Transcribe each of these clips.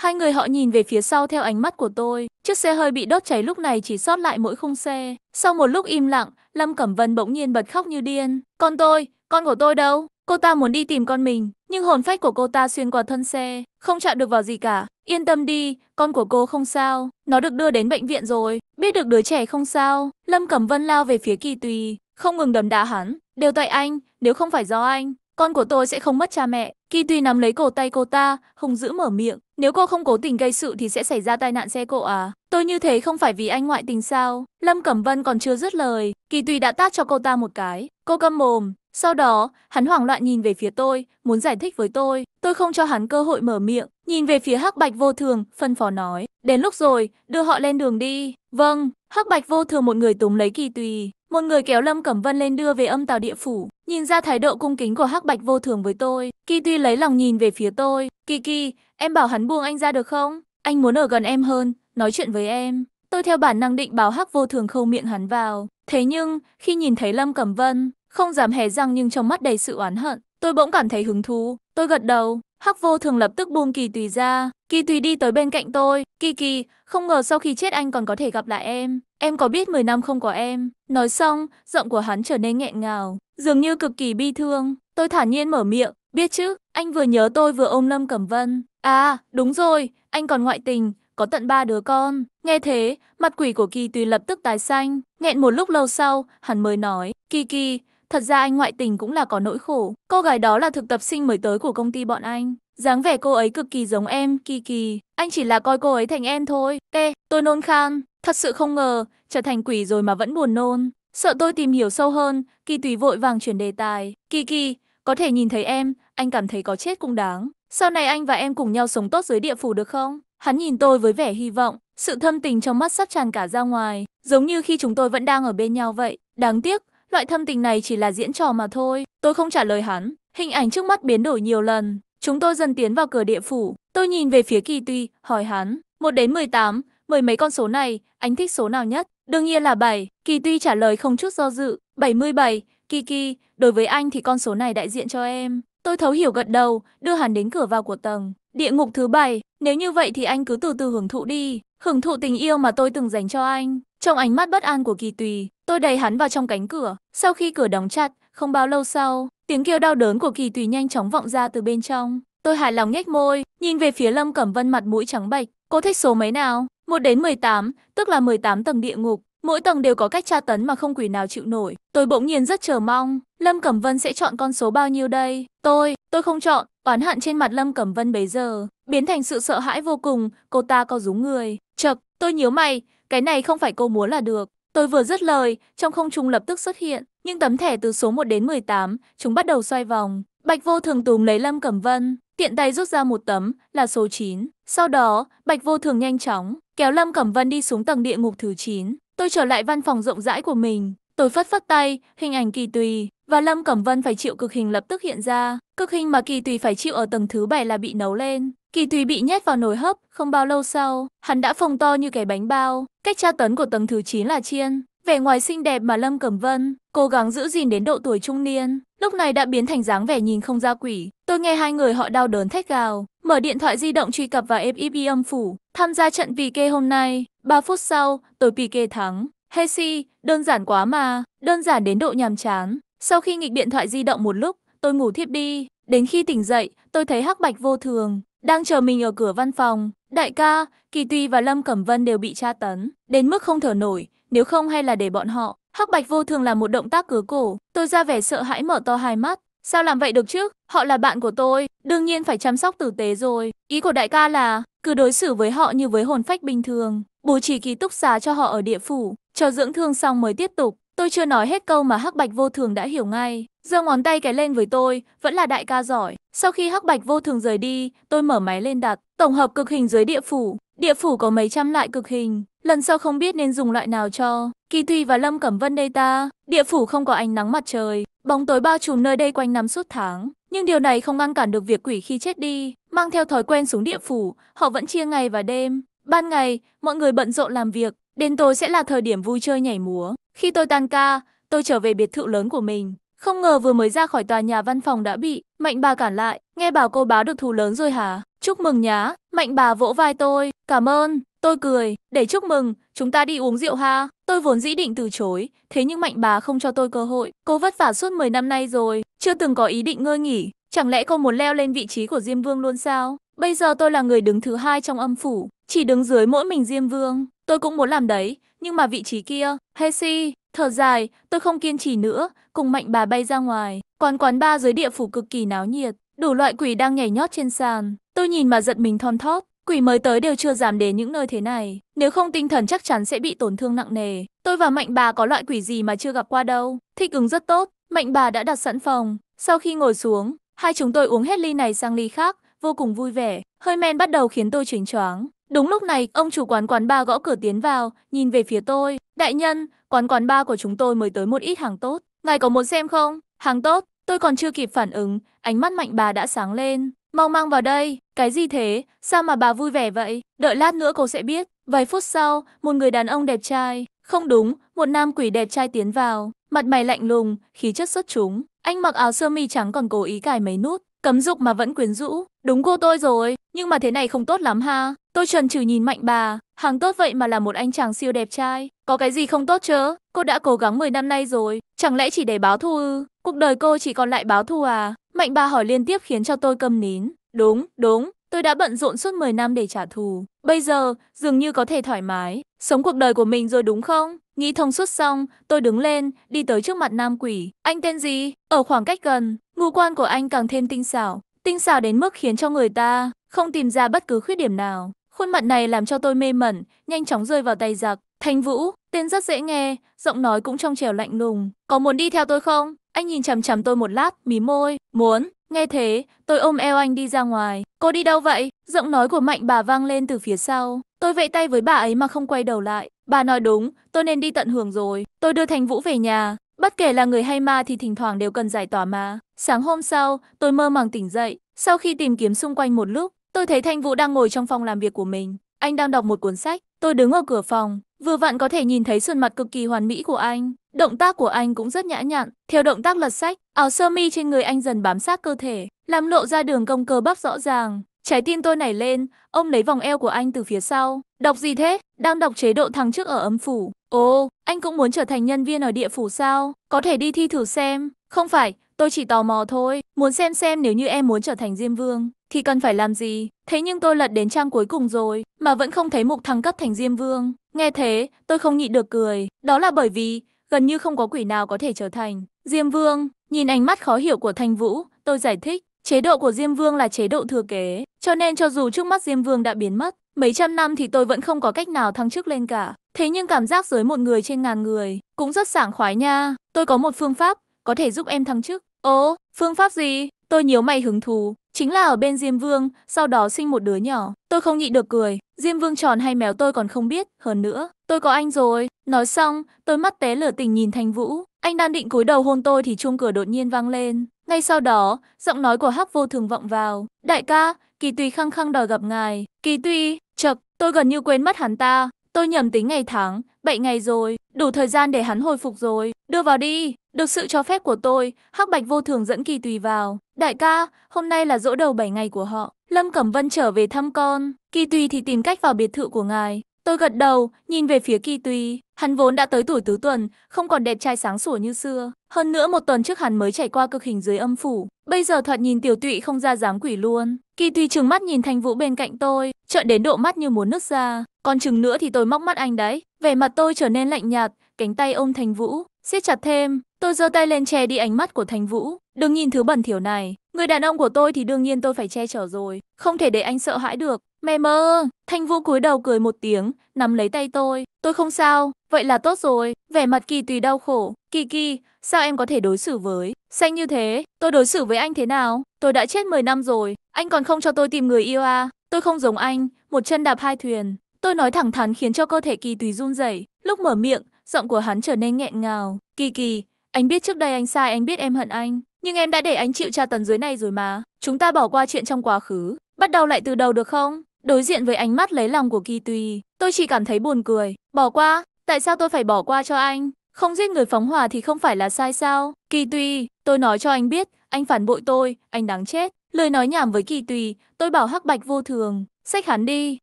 Hai người họ nhìn về phía sau theo ánh mắt của tôi. Chiếc xe hơi bị đốt cháy lúc này chỉ sót lại mỗi khung xe. Sau một lúc im lặng, Lâm Cẩm Vân bỗng nhiên bật khóc như điên. Con tôi, con của tôi đâu? Cô ta muốn đi tìm con mình, nhưng hồn phách của cô ta xuyên qua thân xe, không chạm được vào gì cả. Yên tâm đi, con của cô không sao. Nó được đưa đến bệnh viện rồi, biết được đứa trẻ không sao. Lâm Cẩm Vân lao về phía kỳ tùy, không ngừng đấm đá hắn. Đều tại anh, nếu không phải do anh, con của tôi sẽ không mất cha mẹ. Kỳ Tuy nắm lấy cổ tay cô ta, hùng dữ mở miệng. Nếu cô không cố tình gây sự thì sẽ xảy ra tai nạn xe cộ à? Tôi như thế không phải vì anh ngoại tình sao? Lâm Cẩm Vân còn chưa dứt lời. Kỳ Tuy đã tát cho cô ta một cái. Cô câm mồm. Sau đó, hắn hoảng loạn nhìn về phía tôi, muốn giải thích với tôi. Tôi không cho hắn cơ hội mở miệng. Nhìn về phía Hắc Bạch Vô Thường, phân phó nói. Đến lúc rồi, đưa họ lên đường đi. Vâng, Hắc Bạch Vô Thường một người túm lấy Kỳ Tùy. Một người kéo Lâm Cẩm Vân lên đưa về âm tào địa phủ, nhìn ra thái độ cung kính của Hắc Bạch vô thường với tôi. Kỳ tuy lấy lòng nhìn về phía tôi, Kỳ Kỳ, em bảo hắn buông anh ra được không? Anh muốn ở gần em hơn, nói chuyện với em. Tôi theo bản năng định báo Hắc vô thường khâu miệng hắn vào. Thế nhưng, khi nhìn thấy Lâm Cẩm Vân, không dám hé răng nhưng trong mắt đầy sự oán hận. Tôi bỗng cảm thấy hứng thú, tôi gật đầu. Hắc vô thường lập tức buông Kỳ Tùy ra, Kỳ Tùy đi tới bên cạnh tôi. Kỳ Kỳ, không ngờ sau khi chết anh còn có thể gặp lại em. Em có biết 10 năm không có em? Nói xong, giọng của hắn trở nên nghẹn ngào, dường như cực kỳ bi thương. Tôi thản nhiên mở miệng, biết chứ, anh vừa nhớ tôi vừa ôm Lâm Cẩm Vân. À, đúng rồi, anh còn ngoại tình, có tận ba đứa con. Nghe thế, mặt quỷ của Kỳ tùy lập tức tái xanh, nghẹn một lúc lâu sau, hắn mới nói, Kỳ Kỳ, thật ra anh ngoại tình cũng là có nỗi khổ. Cô gái đó là thực tập sinh mới tới của công ty bọn anh. dáng vẻ cô ấy cực kỳ giống em, Kỳ Kỳ. Anh chỉ là coi cô ấy thành em thôi. Ê, tôi nôn khan. Thật sự không ngờ, trở thành quỷ rồi mà vẫn buồn nôn. Sợ tôi tìm hiểu sâu hơn, Kỳ Tùy vội vàng chuyển đề tài. Kỳ Kỳ, có thể nhìn thấy em, anh cảm thấy có chết cũng đáng. Sau này anh và em cùng nhau sống tốt dưới địa phủ được không? Hắn nhìn tôi với vẻ hy vọng, sự thâm tình trong mắt sắp tràn cả ra ngoài, giống như khi chúng tôi vẫn đang ở bên nhau vậy. Đáng tiếc, loại thâm tình này chỉ là diễn trò mà thôi. Tôi không trả lời hắn, hình ảnh trước mắt biến đổi nhiều lần. Chúng tôi dần tiến vào cửa địa phủ, tôi nhìn về phía kỳ tuy, hỏi hắn. Một đến 18, mười mấy con số này, anh thích số nào nhất? Đương nhiên là 7. Kỳ tuy trả lời không chút do dự. 77, Kiki, đối với anh thì con số này đại diện cho em. Tôi thấu hiểu gật đầu, đưa hắn đến cửa vào của tầng. Địa ngục thứ bảy, nếu như vậy thì anh cứ từ từ hưởng thụ đi, hưởng thụ tình yêu mà tôi từng dành cho anh. Trong ánh mắt bất an của Kỳ Tùy, tôi đẩy hắn vào trong cánh cửa. Sau khi cửa đóng chặt, không bao lâu sau, tiếng kêu đau đớn của Kỳ Tùy nhanh chóng vọng ra từ bên trong. Tôi hài lòng nhếch môi, nhìn về phía Lâm Cẩm Vân mặt mũi trắng bệch, cô thích số mấy nào? 1 đến 18, tức là 18 tầng địa ngục. Mỗi tầng đều có cách tra tấn mà không quỷ nào chịu nổi. Tôi bỗng nhiên rất chờ mong, Lâm Cẩm Vân sẽ chọn con số bao nhiêu đây? Tôi, tôi không chọn, oán hận trên mặt Lâm Cẩm Vân bấy giờ, biến thành sự sợ hãi vô cùng, cô ta có rúng người. Chật, tôi nhíu mày, cái này không phải cô muốn là được. Tôi vừa dứt lời, trong không trung lập tức xuất hiện, những tấm thẻ từ số 1 đến 18, chúng bắt đầu xoay vòng. Bạch Vô Thường túm lấy Lâm Cẩm Vân, tiện tay rút ra một tấm, là số 9. Sau đó, Bạch Vô Thường nhanh chóng, kéo Lâm Cẩm Vân đi xuống tầng địa ngục thứ 9. Tôi trở lại văn phòng rộng rãi của mình. Tôi phất phất tay, hình ảnh kỳ tùy, và Lâm Cẩm Vân phải chịu cực hình lập tức hiện ra. Cực hình mà kỳ tùy phải chịu ở tầng thứ 7 là bị nấu lên. Kỳ tùy bị nhét vào nồi hấp, không bao lâu sau, hắn đã phồng to như cái bánh bao. Cách tra tấn của tầng thứ 9 là chiên. Vẻ ngoài xinh đẹp mà Lâm Cẩm Vân cố gắng giữ gìn đến độ tuổi trung niên, lúc này đã biến thành dáng vẻ nhìn không ra quỷ. Tôi nghe hai người họ đau đớn thét gào, Mở điện thoại di động truy cập vào FFB âm phủ, tham gia trận PK hôm nay. 3 phút sau, tôi PK thắng. Hesi, đơn giản quá mà, đơn giản đến độ nhàm chán. Sau khi nghịch điện thoại di động một lúc, tôi ngủ thiếp đi. Đến khi tỉnh dậy, tôi thấy Hắc Bạch vô thường, đang chờ mình ở cửa văn phòng. Đại ca, Kỳ Tuy và Lâm Cẩm Vân đều bị tra tấn, đến mức không thở nổi, nếu không hay là để bọn họ. Hắc Bạch vô thường làm một động tác cứa cổ, tôi ra vẻ sợ hãi mở to hai mắt, Sao làm vậy được chứ? Họ là bạn của tôi, đương nhiên phải chăm sóc tử tế rồi. Ý của đại ca là, cứ đối xử với họ như với hồn phách bình thường, bố trí ký túc xá cho họ ở địa phủ, cho dưỡng thương xong mới tiếp tục. Tôi chưa nói hết câu mà Hắc Bạch Vô Thường đã hiểu ngay. Giơ ngón tay cái lên với tôi, vẫn là đại ca giỏi. Sau khi Hắc Bạch Vô Thường rời đi, tôi mở máy lên đặt, tổng hợp cực hình dưới địa phủ. Địa phủ có mấy trăm loại cực hình, lần sau không biết nên dùng loại nào cho. Kỳ Thùy và Lâm Cẩm Vân đây ta, địa phủ không có ánh nắng mặt trời, Bóng tối bao trùm nơi đây quanh năm suốt tháng, nhưng điều này không ngăn cản được việc quỷ khi chết đi, mang theo thói quen xuống địa phủ, họ vẫn chia ngày và đêm. Ban ngày, mọi người bận rộn làm việc, đến tối sẽ là thời điểm vui chơi nhảy múa. Khi tôi tan ca, tôi trở về biệt thự lớn của mình. Không ngờ vừa mới ra khỏi tòa nhà văn phòng đã bị Mạnh bà cản lại, nghe bảo cô báo được thù lớn rồi hả? Chúc mừng nhá, Mạnh bà vỗ vai tôi, cảm ơn. Tôi cười, để chúc mừng, chúng ta đi uống rượu ha. Tôi vốn dĩ định từ chối, thế nhưng mạnh bà không cho tôi cơ hội. Cô vất vả suốt 10 năm nay rồi, chưa từng có ý định ngơi nghỉ. Chẳng lẽ cô muốn leo lên vị trí của Diêm Vương luôn sao? Bây giờ tôi là người đứng thứ hai trong âm phủ, chỉ đứng dưới mỗi mình Diêm Vương. Tôi cũng muốn làm đấy, nhưng mà vị trí kia, Hesi, thở dài, tôi không kiên trì nữa, cùng mạnh bà bay ra ngoài. quán quán ba dưới địa phủ cực kỳ náo nhiệt, đủ loại quỷ đang nhảy nhót trên sàn. Tôi nhìn mà giật mình thon thót, Quỷ mới tới đều chưa dám đến những nơi thế này, nếu không tinh thần chắc chắn sẽ bị tổn thương nặng nề. Tôi và Mạnh bà có loại quỷ gì mà chưa gặp qua đâu. Thích ứng rất tốt, Mạnh bà đã đặt sẵn phòng. Sau khi ngồi xuống, hai chúng tôi uống hết ly này sang ly khác, vô cùng vui vẻ. Hơi men bắt đầu khiến tôi chỉnh choáng. Đúng lúc này, ông chủ quán quán ba gõ cửa tiến vào, nhìn về phía tôi. Đại nhân, quán quán ba của chúng tôi mới tới một ít hàng tốt. Ngài có muốn xem không? Hàng tốt, tôi còn chưa kịp phản ứng, ánh mắt mạnh bà đã sáng lên. Mau mang vào đây, cái gì thế, sao mà bà vui vẻ vậy? Đợi lát nữa cô sẽ biết. Vài phút sau, một người đàn ông đẹp trai, không đúng, một nam quỷ đẹp trai tiến vào, mặt mày lạnh lùng, khí chất xuất chúng. Anh mặc áo sơ mi trắng còn cố ý cài mấy nút, cấm dục mà vẫn quyến rũ. Đúng cô tôi rồi, nhưng mà thế này không tốt lắm ha. Tôi trần trừ nhìn mạnh bà, hàng tốt vậy mà là một anh chàng siêu đẹp trai. Có cái gì không tốt chớ, cô đã cố gắng 10 năm nay rồi, chẳng lẽ chỉ để báo thù ư? Cuộc đời cô chỉ còn lại báo thù à? Mạnh bà hỏi liên tiếp khiến cho tôi câm nín. Đúng, đúng, tôi đã bận rộn suốt 10 năm để trả thù. Bây giờ, dường như có thể thoải mái, sống cuộc đời của mình rồi đúng không? Nghĩ thông suốt xong, tôi đứng lên, đi tới trước mặt nam quỷ. Anh tên gì? Ở khoảng cách gần, ngũ quan của anh càng thêm tinh xảo. Tinh xảo đến mức khiến cho người ta không tìm ra bất cứ khuyết điểm nào. Khuôn mặt này làm cho tôi mê mẩn, nhanh chóng rơi vào tay giặc. Thanh Vũ, tên rất dễ nghe, giọng nói cũng trong trẻo lạnh lùng. Có muốn đi theo tôi không? Anh nhìn chằm chằm tôi một lát, mí môi, muốn. Nghe thế, tôi ôm eo anh đi ra ngoài. Cô đi đâu vậy? Giọng nói của Mạnh bà vang lên từ phía sau. Tôi vẫy tay với bà ấy mà không quay đầu lại. Bà nói đúng, tôi nên đi tận hưởng rồi. Tôi đưa Thành Vũ về nhà. Bất kể là người hay ma thì thỉnh thoảng đều cần giải tỏa mà. Sáng hôm sau, tôi mơ màng tỉnh dậy. Sau khi tìm kiếm xung quanh một lúc, tôi thấy Thanh Vũ đang ngồi trong phòng làm việc của mình. Anh đang đọc một cuốn sách. Tôi đứng ở cửa phòng, vừa vặn có thể nhìn thấy sườn mặt cực kỳ hoàn mỹ của anh. Động tác của anh cũng rất nhã nhặn, theo động tác lật sách, áo sơ mi trên người anh dần bám sát cơ thể, làm lộ ra đường cong cơ bắp rõ ràng. Trái tim tôi nảy lên, ông lấy vòng eo của anh từ phía sau. Đọc gì thế? Đang đọc chế độ thăng chức ở âm phủ. Ồ, anh cũng muốn trở thành nhân viên ở địa phủ sao? Có thể đi thi thử xem. Không phải, tôi chỉ tò mò thôi. Muốn xem xem nếu như em muốn trở thành Diêm Vương, thì cần phải làm gì? Thế nhưng tôi lật đến trang cuối cùng rồi, mà vẫn không thấy mục thăng cấp thành Diêm Vương. Nghe thế, tôi không nhịn được cười. Đó là bởi vì, gần như không có quỷ nào có thể trở thành. Diêm Vương, nhìn ánh mắt khó hiểu của Thanh Vũ, tôi giải thích, chế độ của Diêm Vương là chế độ thừa kế, cho nên cho dù trước mắt Diêm Vương đã biến mất, mấy trăm năm thì tôi vẫn không có cách nào thăng chức lên cả. Thế nhưng cảm giác dưới một người trên ngàn người, cũng rất sảng khoái nha. Tôi có một phương pháp, có thể giúp em thăng chức. Ồ, phương pháp gì? Tôi nhíu mày hứng thú, chính là ở bên Diêm Vương, sau đó sinh một đứa nhỏ. Tôi không nhịn được cười, Diêm Vương tròn hay mèo tôi còn không biết, hơn nữa, Tôi có anh rồi. Nói xong, tôi mắt té lửa tình nhìn Thành Vũ. Anh đang định cúi đầu hôn tôi thì chuông cửa đột nhiên vang lên. Ngay sau đó, giọng nói của Hắc Vô Thường vọng vào. Đại ca, Kỳ Tùy khăng khăng đòi gặp ngài. Kỳ Tùy, chật, tôi gần như quên mất hắn ta. Tôi nhầm tính ngày tháng, bảy ngày rồi, đủ thời gian để hắn hồi phục rồi. Đưa vào đi. Được sự cho phép của tôi, Hắc Bạch Vô Thường dẫn Kỳ Tùy vào. Đại ca, hôm nay là dỗ đầu bảy ngày của họ. Lâm Cẩm Vân trở về thăm con. Kỳ Tùy thì tìm cách vào biệt thự của ngài. Tôi gật đầu, nhìn về phía Kỳ Tùy. Hắn vốn đã tới tuổi tứ tuần, không còn đẹp trai sáng sủa như xưa. Hơn nữa một tuần trước hắn mới trải qua cực hình dưới âm phủ. Bây giờ thoạt nhìn tiểu tụy không ra dáng quỷ luôn. Kỳ Tùy trừng mắt nhìn Thanh Vũ bên cạnh tôi, trợn đến độ mắt như muốn nứt ra. Còn chừng nữa thì tôi móc mắt anh đấy. Vẻ mặt tôi trở nên lạnh nhạt, cánh tay ôm Thanh Vũ, siết chặt thêm. Tôi giơ tay lên che đi ánh mắt của Thanh Vũ. Đừng nhìn thứ bẩn thỉu này. Người đàn ông của tôi thì đương nhiên tôi phải che chở rồi. Không thể để anh sợ hãi được. Mẹ mơ, Thanh Vũ cúi đầu cười một tiếng, nắm lấy tay tôi. Tôi không sao, vậy là tốt rồi. Vẻ mặt kỳ tùy đau khổ. Kỳ kỳ, sao em có thể đối xử với? Xanh như thế, tôi đối xử với anh thế nào? Tôi đã chết 10 năm rồi, anh còn không cho tôi tìm người yêu à? Tôi không giống anh, một chân đạp hai thuyền. Tôi nói thẳng thắn khiến cho cơ thể kỳ tùy run rẩy. Lúc mở miệng, giọng của hắn trở nên nghẹn ngào. Kỳ kỳ, anh biết trước đây anh sai, anh biết em hận anh. Nhưng em đã để anh chịu tra tấn dưới này rồi mà. Chúng ta bỏ qua chuyện trong quá khứ. Bắt đầu lại từ đầu được không? Đối diện với ánh mắt lấy lòng của Kỳ Tùy, tôi chỉ cảm thấy buồn cười. Bỏ qua, tại sao tôi phải bỏ qua cho anh? Không giết người phóng hỏa thì không phải là sai sao? Kỳ Tùy, tôi nói cho anh biết, anh phản bội tôi, anh đáng chết. Lời nói nhảm với Kỳ Tùy, tôi bảo Hắc Bạch vô thường, sách hắn đi,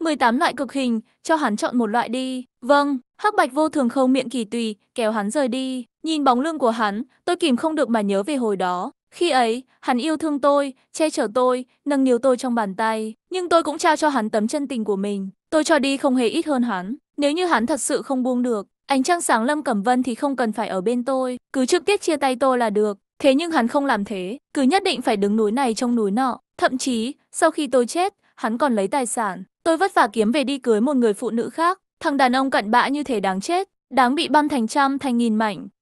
18 loại cực hình, cho hắn chọn một loại đi. Vâng, Hắc Bạch vô thường khâu miệng Kỳ Tùy, kéo hắn rời đi. Nhìn bóng lưng của hắn, tôi kìm không được mà nhớ về hồi đó. Khi ấy, hắn yêu thương tôi, che chở tôi, nâng niu tôi trong bàn tay. Nhưng tôi cũng trao cho hắn tấm chân tình của mình. Tôi cho đi không hề ít hơn hắn. Nếu như hắn thật sự không buông được, ánh trăng sáng Lâm Cẩm Vân thì không cần phải ở bên tôi. Cứ trực tiếp chia tay tôi là được. Thế nhưng hắn không làm thế. Cứ nhất định phải đứng núi này trong núi nọ. Thậm chí, sau khi tôi chết, hắn còn lấy tài sản. Tôi vất vả kiếm về đi cưới một người phụ nữ khác. Thằng đàn ông cận bã như thế đáng chết. Đáng bị băm thành trăm thành nghìn mảnh.